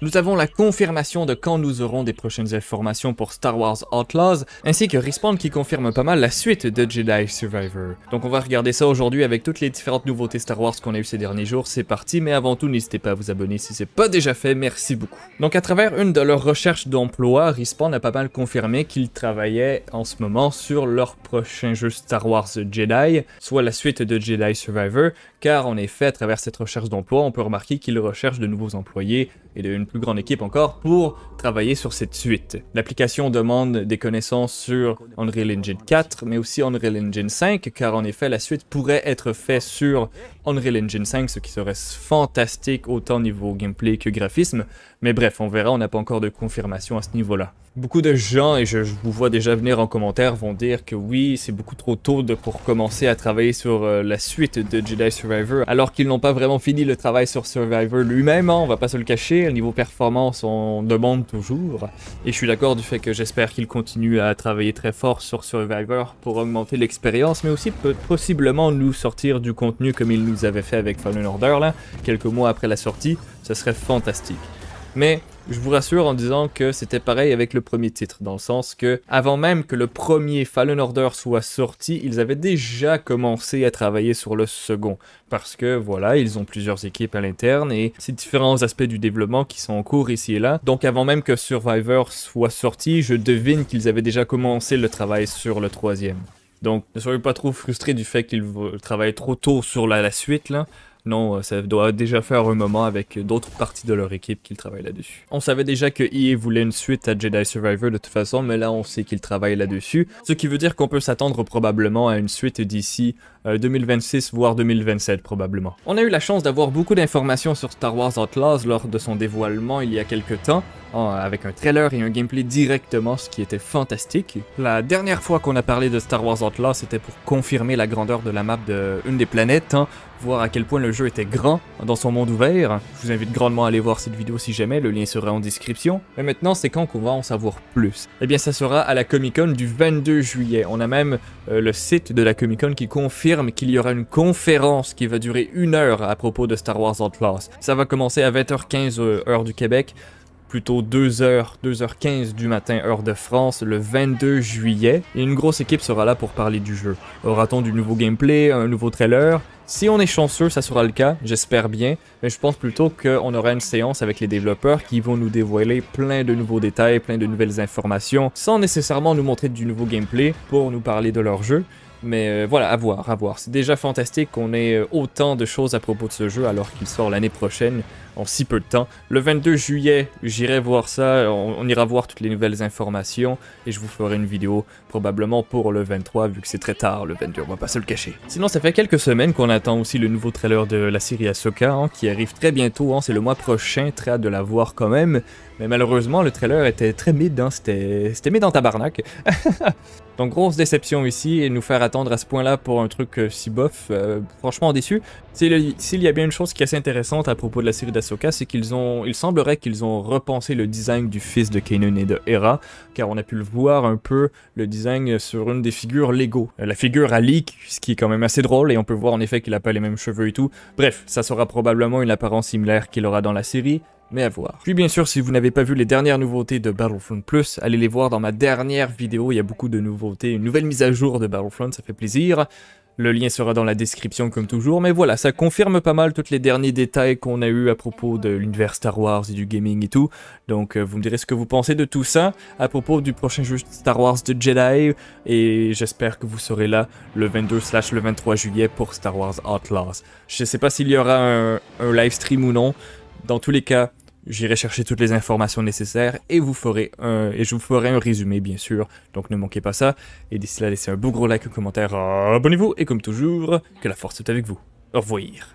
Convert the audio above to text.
Nous avons la confirmation de quand nous aurons des prochaines informations pour Star Wars Outlaws, ainsi que Respawn qui confirme pas mal la suite de Jedi Survivor. Donc on va regarder ça aujourd'hui avec toutes les différentes nouveautés Star Wars qu'on a eu ces derniers jours, c'est parti, mais avant tout n'hésitez pas à vous abonner si c'est pas déjà fait, merci beaucoup. Donc à travers une de leurs recherches d'emploi, Respawn a pas mal confirmé qu'ils travaillaient en ce moment sur leur prochain jeu Star Wars Jedi, soit la suite de Jedi Survivor, car en effet à travers cette recherche d'emploi, on peut remarquer qu'ils recherchent de nouveaux employés et de une plus grande équipe encore pour travailler sur cette suite. L'application demande des connaissances sur Unreal Engine 4, mais aussi Unreal Engine 5, car en effet, la suite pourrait être faite sur Unreal Engine 5, ce qui serait fantastique autant niveau gameplay que graphisme. Mais bref, on verra, on n'a pas encore de confirmation à ce niveau-là. Beaucoup de gens, et je, vous vois déjà venir en commentaire, vont dire que oui, c'est beaucoup trop tôt pour commencer à travailler sur euh, la suite de Jedi Survivor, alors qu'ils n'ont pas vraiment fini le travail sur Survivor lui-même, hein, on va pas se le cacher, au niveau Performance, on demande toujours. Et je suis d'accord du fait que j'espère qu'il continue à travailler très fort sur Survivor pour augmenter l'expérience, mais aussi peut possiblement nous sortir du contenu comme il nous avait fait avec Fallen Order, là, quelques mois après la sortie. Ce serait fantastique. Mais je vous rassure en disant que c'était pareil avec le premier titre, dans le sens que avant même que le premier Fallen Order soit sorti, ils avaient déjà commencé à travailler sur le second. Parce que voilà, ils ont plusieurs équipes à l'interne et ces différents aspects du développement qui sont en cours ici et là. Donc avant même que Survivor soit sorti, je devine qu'ils avaient déjà commencé le travail sur le troisième. Donc ne soyez pas trop frustrés du fait qu'ils travaillent trop tôt sur la, la suite là. Non, euh, ça doit déjà faire un moment avec d'autres parties de leur équipe qu'ils travaillent là-dessus. On savait déjà que EA voulait une suite à Jedi Survivor de toute façon, mais là on sait qu'ils travaillent là-dessus. Ce qui veut dire qu'on peut s'attendre probablement à une suite d'ici 2026 euh, voire 2027 probablement. On a eu la chance d'avoir beaucoup d'informations sur Star Wars Outlaws lors de son dévoilement il y a quelques temps, avec un trailer et un gameplay directement, ce qui était fantastique. La dernière fois qu'on a parlé de Star Wars atlas c'était pour confirmer la grandeur de la map de une des planètes, hein. voir à quel point le jeu était grand dans son monde ouvert. Je vous invite grandement à aller voir cette vidéo si jamais, le lien sera en description. Mais maintenant, c'est quand qu'on va en savoir plus Eh bien, ça sera à la Comic-Con du 22 juillet. On a même euh, le site de la Comic-Con qui confirme qu'il y aura une conférence qui va durer une heure à propos de Star Wars Outlaws. Ça va commencer à 20h15 euh, heure du Québec plutôt 2h, 2h15 du matin heure de France le 22 juillet et une grosse équipe sera là pour parler du jeu. Aura-t-on du nouveau gameplay, un nouveau trailer Si on est chanceux, ça sera le cas, j'espère bien, mais je pense plutôt qu'on aura une séance avec les développeurs qui vont nous dévoiler plein de nouveaux détails, plein de nouvelles informations, sans nécessairement nous montrer du nouveau gameplay pour nous parler de leur jeu, mais euh, voilà, à voir, à voir. C'est déjà fantastique qu'on ait euh, autant de choses à propos de ce jeu alors qu'il sort l'année prochaine en si peu de temps. Le 22 juillet, j'irai voir ça, on, ira voir toutes les nouvelles informations et je vous ferai une vidéo probablement pour le 23 vu que c'est très tard le 22, on va pas se le cacher. Sinon, ça fait quelques semaines qu'on attend aussi le nouveau trailer de la série Ahsoka hein, qui arrive très bientôt, hein. c'est le mois prochain, très hâte de la voir quand même. Mais malheureusement, le trailer était très mid, hein. C'était, c'était mid en tabarnak. Donc grosse déception ici et nous faire attendre à ce point-là pour un truc euh, si bof, euh, franchement déçu. S'il y a bien une chose qui est assez intéressante à propos de la série d'Asoka, c'est qu'ils ont, il semblerait qu'ils ont repensé le design du fils de Kanan et de Hera, car on a pu le voir un peu le design euh, sur une des figures Lego. La figure Ali, ce qui est quand même assez drôle et on peut voir en effet qu'il a pas les mêmes cheveux et tout. Bref, ça sera probablement une apparence similaire qu'il aura dans la série mais à voir. Puis bien sûr, si vous n'avez pas vu les dernières nouveautés de Battlefront Plus, allez les voir dans ma dernière vidéo, il y a beaucoup de nouveautés, une nouvelle mise à jour de Battlefront, ça fait plaisir. Le lien sera dans la description comme toujours, mais voilà, ça confirme pas mal tous les derniers détails qu'on a eu à propos de l'univers Star Wars et du gaming et tout. Donc euh, vous me direz ce que vous pensez de tout ça à propos du prochain jeu Star Wars de Jedi, et j'espère que vous serez là le 22 le 23 juillet pour Star Wars Outlaws. Je sais pas s'il y aura un live stream ou non, dans tous les cas, J'irai chercher toutes les informations nécessaires et vous ferez un, et je vous ferai un résumé bien sûr. Donc ne manquez pas ça. Et d'ici là, laissez un beau gros like, un commentaire, abonnez-vous et comme toujours, que la force soit avec vous. Au revoir.